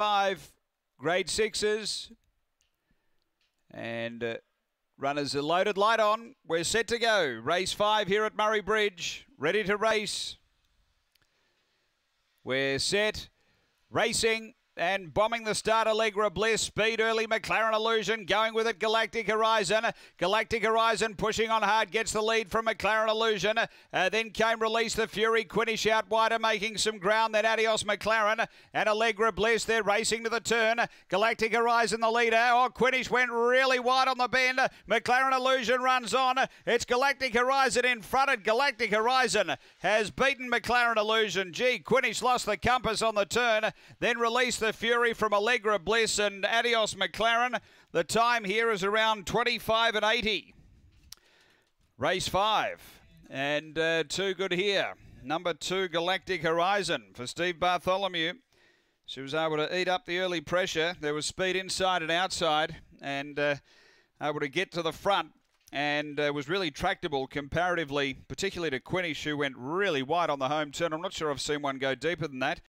five grade sixes. And uh, runners are loaded light on. We're set to go. Race five here at Murray Bridge. Ready to race. We're set. Racing. And bombing the start, Allegra Bliss. Speed early, McLaren Illusion. Going with it, Galactic Horizon. Galactic Horizon pushing on hard, gets the lead from McLaren Illusion. Uh, then came Release the Fury. Quinish out wider, making some ground. Then Adios McLaren and Allegra Bliss. They're racing to the turn. Galactic Horizon, the leader. Oh, Quinish went really wide on the bend. McLaren Illusion runs on. It's Galactic Horizon in front. And Galactic Horizon has beaten McLaren Illusion. Gee, Quinish lost the compass on the turn. Then Release the the Fury from Allegra Bliss and Adios McLaren. The time here is around 25 and 80. Race five, and uh, good here. Number two, Galactic Horizon for Steve Bartholomew. She was able to eat up the early pressure. There was speed inside and outside, and uh, able to get to the front and uh, was really tractable comparatively, particularly to Quinnish, who went really wide on the home turn. I'm not sure I've seen one go deeper than that.